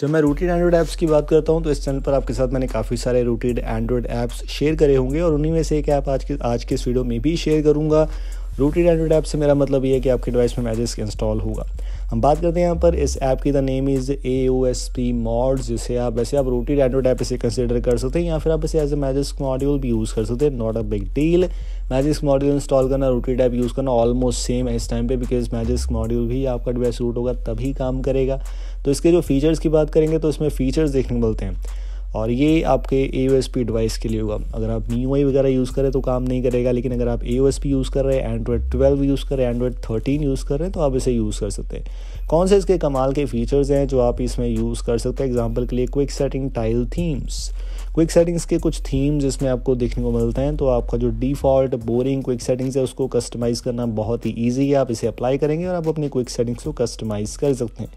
जब मैं rooted Android apps की बात करता हूँ तो इस चैनल पर आपके साथ मैंने काफ़ी सारे रूटेड एंड्रॉयड ऐप्स शेयर करे होंगे और उन्हीं में से एक ऐप आज के आज के इस वीडियो में भी शेयर करूँगा रूटेड एंड्रॉइड ऐप से मेरा मतलब ये है कि आपके डिवाइस में मैजिस्क इंस्टॉल होगा हम बात करते हैं यहाँ पर इस ऐप की the name is A O S P mod जिसे आप वैसे आप रोटी एंड्रॉइड ऐप इसे कंसिडर कर सकते हैं या फिर आप इसे एज ए मैजिक मॉड्यूल भी यूज़ कर सकते हैं not a big deal Magisk module install करना रूटेड ऐप यूज़ करना ऑलमोस्ट सेम है इस टाइम पर बिकॉज मैजिस्क मॉड्यूल भी आपका डिवाइस रूट होगा तभी काम करेगा तो इसके जो फीचर्स की बात करेंगे तो इसमें फीचर्स देखने को मिलते हैं और ये आपके ए डिवाइस के लिए होगा अगर आप मी वगैरह यूज़ करें तो काम नहीं करेगा लेकिन अगर आप ए यूज़ कर रहे हैं एंड्रॉयड ट्वेल्व यूज़ कर रहे हैं एंड्रॉयड थर्टीन यूज़ कर रहे हैं तो आप इसे यूज़ कर सकते हैं कौन से इसके कमाल के फीचर्स हैं जो आप इसमें यूज़ कर सकते हैं एग्जाम्पल के लिए quick setting tile themes quick settings के कुछ थीम्स इसमें आपको देखने को मिलते हैं तो आपका जो डिफ़ॉल्ट बोरिंग क्विक सेटिंग्स है उसको कस्टमाइज़ करना बहुत ही ईजी है आप इसे अप्लाई करेंगे और आप अपनी क्विक सेटिंग्स को कस्टमाइज़ कर सकते हैं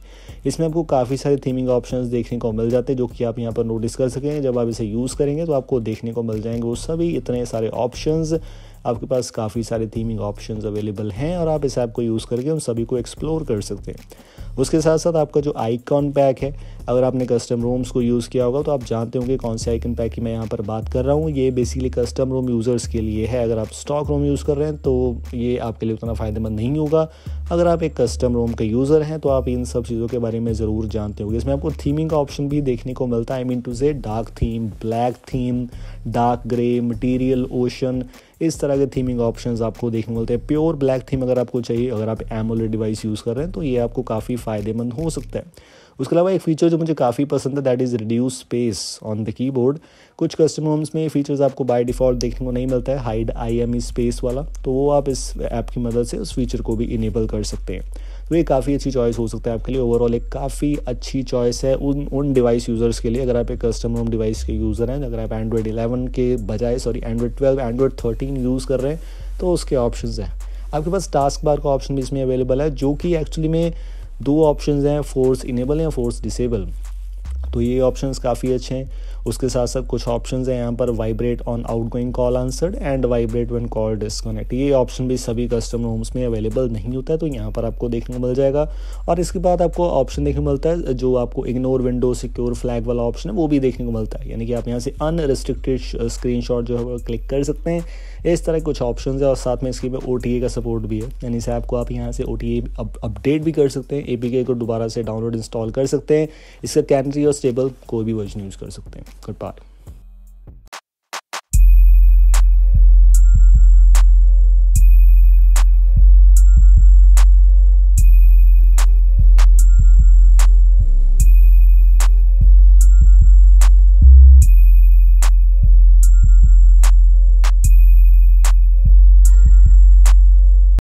इसमें आपको काफ़ी सारे थीमिंग ऑप्शन देखने को मिल जाते हैं जो कि आप यहाँ पर नोटिस कर सकें जब आप इसे यूज़ करेंगे तो आपको देखने को मिल जाएंगे वो सभी इतने सारे ऑप्शंस आपके पास काफ़ी सारे थीमिंग ऑप्शन अवेलेबल हैं और आप इस ऐप को यूज़ करके उन सभी को एक्सप्लोर कर सकते हैं उसके साथ साथ आपका जो आइकॉन पैक है अगर आपने कस्टम रूम्स को यूज़ किया होगा तो आप जानते होंगे कौन से आइकन पैक की मैं यहाँ पर बात कर रहा हूँ ये बेसिकली कस्टम रूम यूज़र्स के लिए है अगर आप स्टॉक रूम यूज़ कर रहे हैं तो ये आपके लिए उतना फ़ायदेमंद नहीं होगा अगर आप एक कस्टम रूम के यूज़र हैं तो आप इन सब चीज़ों के बारे में ज़रूर जानते होंगे इसमें आपको थीमिंग का ऑप्शन भी देखने को मिलता है I mean to say dark theme black theme dark grey material ocean इस तरह के थीमिंग ऑप्शंस आपको देखने को मिलते हैं प्योर ब्लैक थीम अगर आपको चाहिए अगर आप एमोलेड डिवाइस यूज़ कर रहे हैं तो ये आपको काफ़ी फ़ायदेमंद हो सकता है उसके अलावा एक फीचर जो मुझे काफ़ी पसंद है that is reduce space on the keyboard कुछ कस्टमर होम्स में फीचर्स आपको बाय डिफ़ॉल्ट देखने को नहीं मिलता है हाइड आई एम ई स्पेस वाला तो वो आप इस ऐप की मदद से उस फीचर को भी इनेबल कर सकते हैं तो ये काफ़ी अच्छी चॉइस हो सकता है आपके लिए ओवरऑल एक काफ़ी अच्छी चॉइस है उन उन डिवाइस यूज़र्स के लिए अगर आप एक कस्टम होम डिवाइस के यूज़र हैं अगर आप एंड्रॉयड इलेवन के बजाय sorry android twelve android thirteen use कर रहे हैं तो उसके ऑप्शन हैं आपके पास टास्क बार का ऑप्शन भी इसमें अवेलेबल है जो कि एक्चुअली में दो ऑप्शन हैं फोर्स इनेबल या फोर्स डिसेबल तो ये ऑप्शन काफ़ी अच्छे हैं उसके साथ साथ कुछ ऑप्शन हैं यहाँ पर vibrate on outgoing call answered and vibrate on call disconnect ये ऑप्शन भी सभी कस्टमर होम्स में अवेलेबल नहीं होता है तो यहाँ पर आपको देखने को मिल जाएगा और इसके बाद आपको ऑप्शन देखने को मिलता है जो आपको इग्नोर विंडो सिक्योर फ्लैग वाला ऑप्शन है वो भी देखने को मिलता है यानी कि आप यहाँ से अनरिस्ट्रिक्टेड स्क्रीन जो है क्लिक कर सकते हैं इस तरह कुछ ऑप्शन है और साथ में इसके में ओ का सपोर्ट भी है यानी से आपको आप यहाँ से ओ अपडेट भी कर सकते हैं ए को दोबारा से डाउनलोड इंस्टॉल कर सकते हैं इसका कैमरी और स्टेबल कोई भी वर्जन यूज़ कर सकते हैं गुड बाय